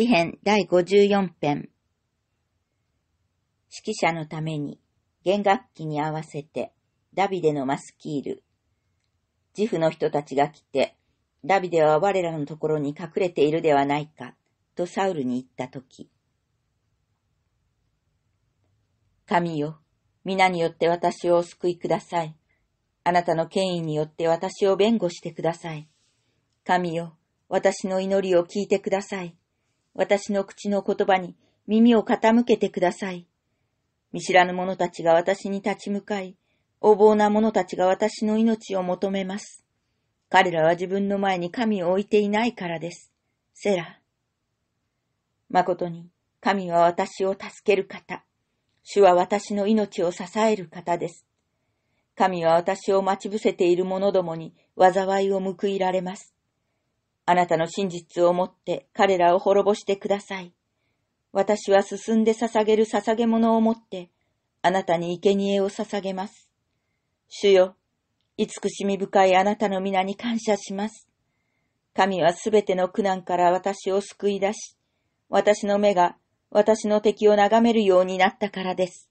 詩編第54編指揮者のために弦楽器に合わせてダビデのマスキール自負の人たちが来てダビデは我らのところに隠れているではないかとサウルに言った時神よ皆によって私をお救いくださいあなたの権威によって私を弁護してください神よ私の祈りを聞いてください。私の口の言葉に耳を傾けてください。見知らぬ者たちが私に立ち向かい、横暴な者たちが私の命を求めます。彼らは自分の前に神を置いていないからです。セラ。誠に、神は私を助ける方。主は私の命を支える方です。神は私を待ち伏せている者どもに災いを報いられます。あなたの真実をもって彼らを滅ぼしてください。私は進んで捧げる捧げ物をもって、あなたに生贄を捧げます。主よ、慈しみ深いあなたの皆に感謝します。神はすべての苦難から私を救い出し、私の目が私の敵を眺めるようになったからです。